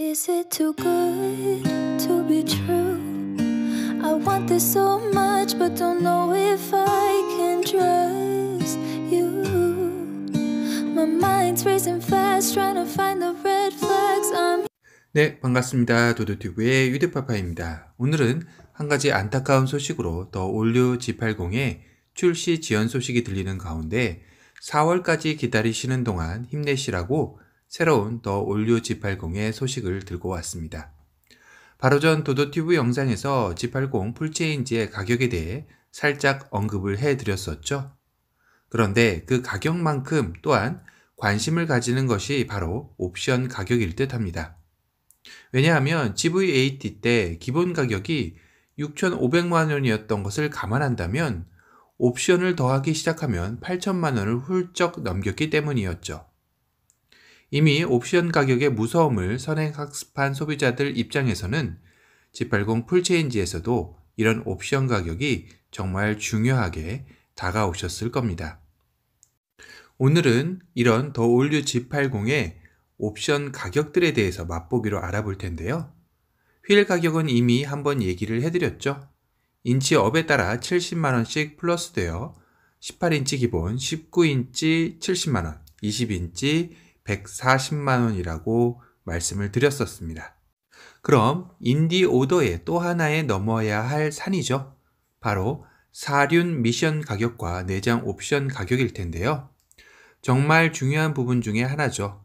Is it too good to be true? I want this so much, but don't know if I can trust you. My mind's racing fast, trying to find the red flags. I'm 네, 반갑습니다. 도도튜브의 유대파파입니다. 오늘은 한 가지 안타까운 소식으로 더 올류 G80의 출시 지연 소식이 들리는 가운데 4월까지 기다리시는 동안 힘내시라고 새로운 더 올류 G80의 소식을 들고 왔습니다. 바로 전 도도튜브 영상에서 G80 풀체인지의 가격에 대해 살짝 언급을 해드렸었죠. 그런데 그 가격만큼 또한 관심을 가지는 것이 바로 옵션 가격일 듯 합니다. 왜냐하면 GV80 때 기본 가격이 6,500만원이었던 것을 감안한다면 옵션을 더하기 시작하면 8천만원을 훌쩍 넘겼기 때문이었죠. 이미 옵션 가격의 무서움을 선행학습한 소비자들 입장에서는 G80 풀체인지에서도 이런 옵션 가격이 정말 중요하게 다가오셨을 겁니다. 오늘은 이런 더 올류 G80의 옵션 가격들에 대해서 맛보기로 알아볼 텐데요. 휠 가격은 이미 한번 얘기를 해드렸죠. 인치업에 따라 70만원씩 플러스되어 18인치 기본, 19인치 70만원, 20인치 140만 원이라고 말씀을 드렸었습니다. 그럼 인디 오더의 또하나에 넘어야 할 산이죠. 바로 사륜 미션 가격과 내장 옵션 가격일 텐데요. 정말 중요한 부분 중에 하나죠.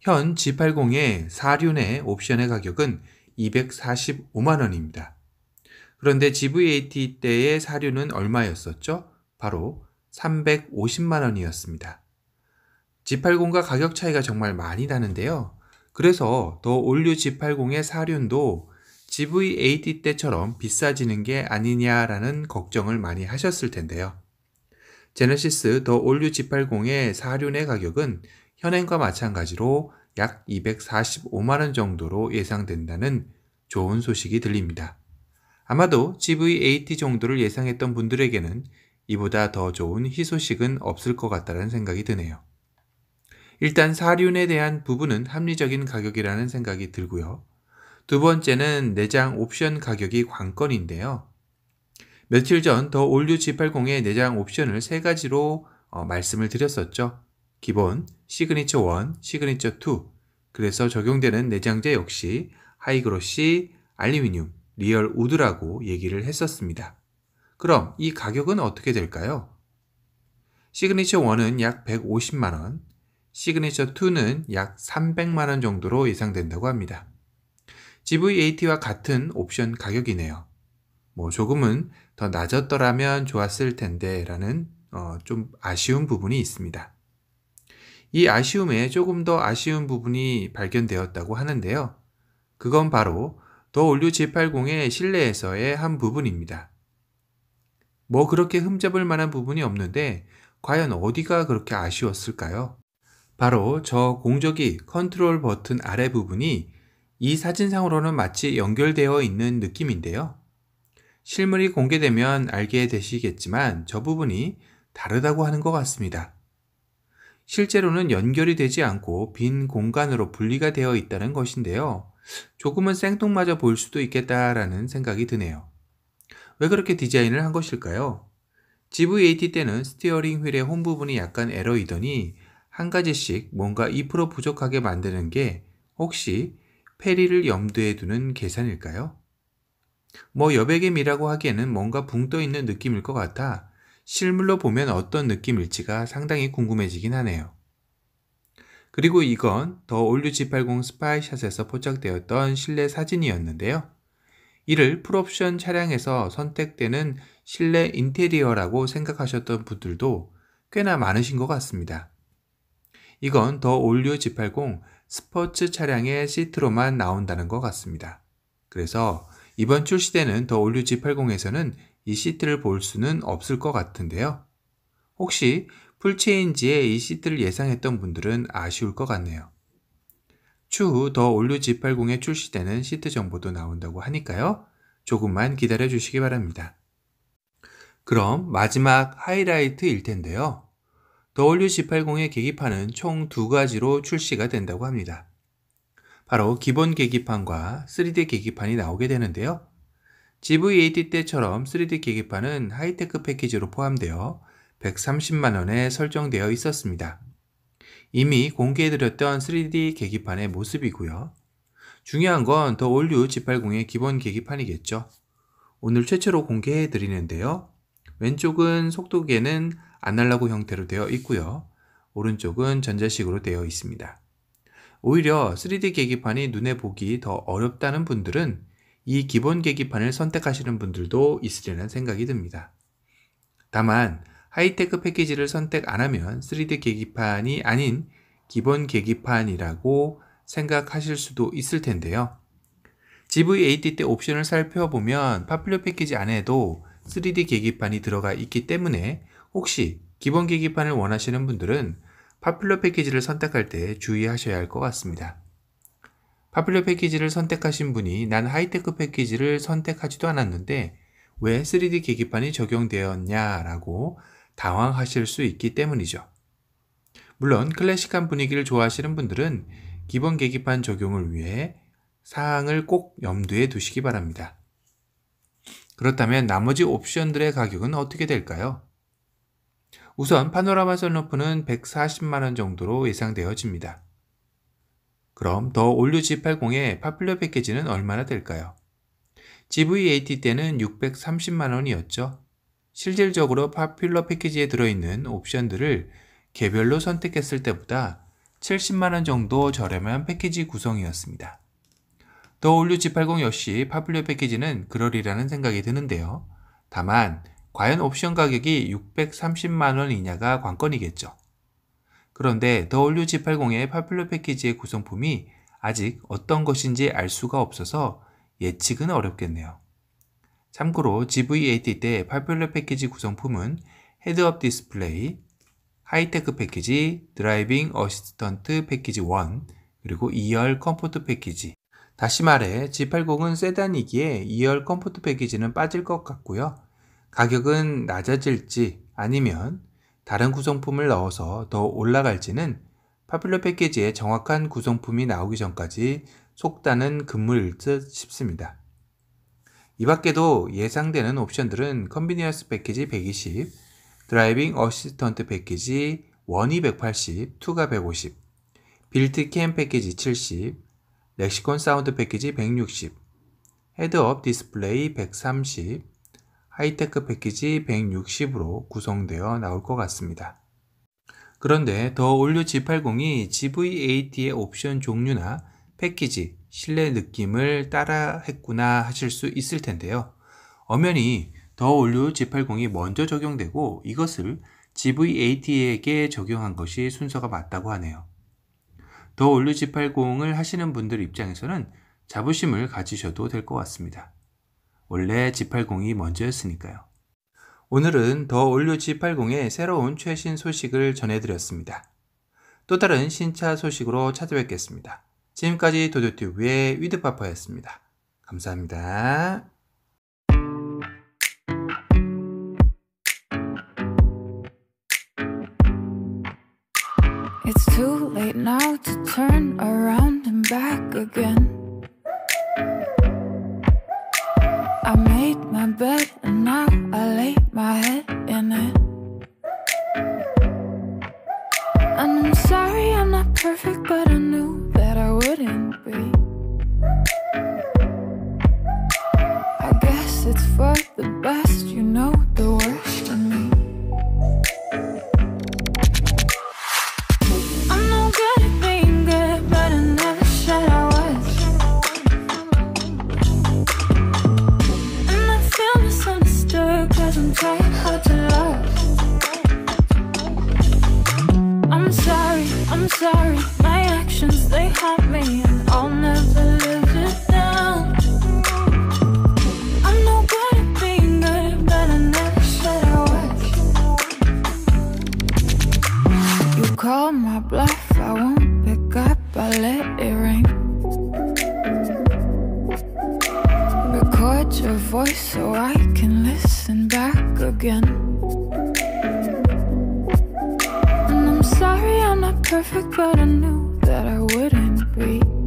현 G80의 사륜의 옵션의 가격은 245만원입니다. 그런데 GVAT 때의 사륜은 얼마였었죠? 바로 350만원이었습니다. G80과 가격 차이가 정말 많이 나는데요. 그래서 더 올류 G80의 사륜도 GV80 때처럼 비싸지는 게 아니냐라는 걱정을 많이 하셨을 텐데요. 제네시스 더 올류 G80의 사륜의 가격은 현행과 마찬가지로 약 245만원 정도로 예상된다는 좋은 소식이 들립니다. 아마도 GV80 정도를 예상했던 분들에게는 이보다 더 좋은 희소식은 없을 것 같다는 생각이 드네요. 일단 사륜에 대한 부분은 합리적인 가격이라는 생각이 들고요. 두 번째는 내장 옵션 가격이 관건인데요. 며칠 전 더 올류 G80의 내장 옵션을 세 가지로 어, 말씀을 드렸었죠. 기본, 시그니처 1, 시그니처 2. 그래서 적용되는 내장재 역시 하이그로시, 알루미늄, 리얼 우드라고 얘기를 했었습니다. 그럼 이 가격은 어떻게 될까요? 시그니처 1은 약 150만원, 시그니처 2는 약 300만원 정도로 예상된다고 합니다. GV80와 같은 옵션 가격이네요. 뭐 조금은 더 낮았더라면 좋았을 텐데 라는 어좀 아쉬운 부분이 있습니다. 이 아쉬움에 조금 더 아쉬운 부분이 발견되었다고 하는데요. 그건 바로 더 올류 G80의 실내에서의 한 부분입니다. 뭐 그렇게 흠잡을 만한 부분이 없는데 과연 어디가 그렇게 아쉬웠을까요? 바로 저 공적이 컨트롤 버튼 아래 부분이 이 사진상으로는 마치 연결되어 있는 느낌인데요. 실물이 공개되면 알게 되시겠지만 저 부분이 다르다고 하는 것 같습니다. 실제로는 연결이 되지 않고 빈 공간으로 분리가 되어 있다는 것인데요. 조금은 생뚱맞아 보일 수도 있겠다라는 생각이 드네요. 왜 그렇게 디자인을 한 것일까요? g v 8 0 때는 스티어링 휠의 홈 부분이 약간 에러이더니 한 가지씩 뭔가 2% 부족하게 만드는 게 혹시 페리를 염두에 두는 계산일까요? 뭐여백임이라고 하기에는 뭔가 붕 떠 있는 느낌일 것 같아 실물로 보면 어떤 느낌일지가 상당히 궁금해지긴 하네요. 그리고 이건 더 올류 G80 스파이샷에서 포착되었던 실내 사진이었는데요. 이를 풀옵션 차량에서 선택되는 실내 인테리어라고 생각하셨던 분들도 꽤나 많으신 것 같습니다. 이건 더 올류 G80 스포츠 차량의 시트로만 나온다는 것 같습니다. 그래서 이번 출시되는 더 올류 G80에서는 이 시트를 볼 수는 없을 것 같은데요. 혹시 풀체인지에 이 시트를 예상했던 분들은 아쉬울 것 같네요. 추후 더 올류 G80에 출시되는 시트 정보도 나온다고 하니까요. 조금만 기다려 주시기 바랍니다. 그럼 마지막 하이라이트일 텐데요. w 1 8 0의 계기판은 총 두 가지로 출시가 된다고 합니다. 바로 기본 계기판과 3D 계기판이 나오게 되는데요. GV80 때처럼 3D 계기판은 하이테크 패키지로 포함되어 130만원에 설정되어 있었습니다. 이미 공개해드렸던 3D 계기판의 모습이고요. 중요한 건 더 올류 G80의 기본 계기판이겠죠. 오늘 최초로 공개해드리는데요. 왼쪽은 속도계는 안날라고 형태로 되어 있고요. 오른쪽은 전자식으로 되어 있습니다. 오히려 3D 계기판이 눈에 보기 더 어렵다는 분들은 이 기본 계기판을 선택하시는 분들도 있으리는 생각이 듭니다. 다만 하이테크 패키지를 선택 안 하면 3D 계기판이 아닌 기본 계기판이라고 생각하실 수도 있을 텐데요. g v 8 0때 옵션을 살펴보면 파퓰러 패키지 안에도 3D 계기판이 들어가 있기 때문에 혹시 기본 계기판을 원하시는 분들은 파퓰러 패키지를 선택할 때 주의하셔야 할 것 같습니다. 파퓰러 패키지를 선택하신 분이 난 하이테크 패키지를 선택하지도 않았는데 왜 3D 계기판이 적용되었냐라고 당황하실 수 있기 때문이죠. 물론 클래식한 분위기를 좋아하시는 분들은 기본 계기판 적용을 위해 사항을 꼭 염두에 두시기 바랍니다. 그렇다면 나머지 옵션들의 가격은 어떻게 될까요? 우선 파노라마 선루프는 140만원 정도로 예상되어집니다. 그럼 더 올류 G80의 파퓰러 패키지는 얼마나 될까요? GV80 때는 630만원이었죠. 실질적으로 파퓰러 패키지에 들어있는 옵션들을 개별로 선택했을 때보다 70만원 정도 저렴한 패키지 구성이었습니다. 더 올류 G80 역시 파퓰러 패키지는 그러리라는 생각이 드는데요. 다만 과연 옵션 가격이 630만원 이냐가 관건이겠죠. 그런데 더 올류 G80의 파퓰러 패키지의 구성품이 아직 어떤 것인지 알 수가 없어서 예측은 어렵겠네요. 참고로 GV80 때 파퓰러 패키지 구성품은 헤드업 디스플레이, 하이테크 패키지, 드라이빙 어시스턴트 패키지 1, 그리고 2열 컴포트 패키지. 다시 말해 G80은 세단이기에 2열 컴포트 패키지는 빠질 것 같고요. 가격은 낮아질지 아니면 다른 구성품을 넣어서 더 올라갈지는 파퓰러 패키지의 정확한 구성품이 나오기 전까지 속다는 금물일 듯 싶습니다. 이 밖에도 예상되는 옵션들은 컨비니언스 패키지 120, 드라이빙 어시스턴트 패키지 1이 180, 2가 150, 빌트 캠 패키지 70, 렉시콘 사운드 패키지 160, 헤드업 디스플레이 130, 하이테크 패키지 160으로 구성되어 나올 것 같습니다. 그런데 더 올류 G80이 GV80의 옵션 종류나 패키지, 실내 느낌을 따라 했구나 하실 수 있을 텐데요. 엄연히 더 올류 G80이 먼저 적용되고 이것을 GV80에게 적용한 것이 순서가 맞다고 하네요. 더 올류 G80을 하시는 분들 입장에서는 자부심을 가지셔도 될 것 같습니다. 원래 G80이 먼저였으니까요. 오늘은 더 올류 G80의 새로운 최신 소식을 전해드렸습니다. 또 다른 신차 소식으로 찾아뵙겠습니다. 지금까지 도도튜브의 위드파퍼였습니다. 감사합니다. It's too late now to turn around and back again. I made my bed and now I lay my head in it. And I'm sorry I'm not perfect, but I knew I'm sorry, my actions, they haunt me And I'll never live it down I'm no good at being good, but I never said I was You call my bluff, I won't pick up, I let it ring Record your voice so I can listen back again perfect, but I knew that I wouldn't be.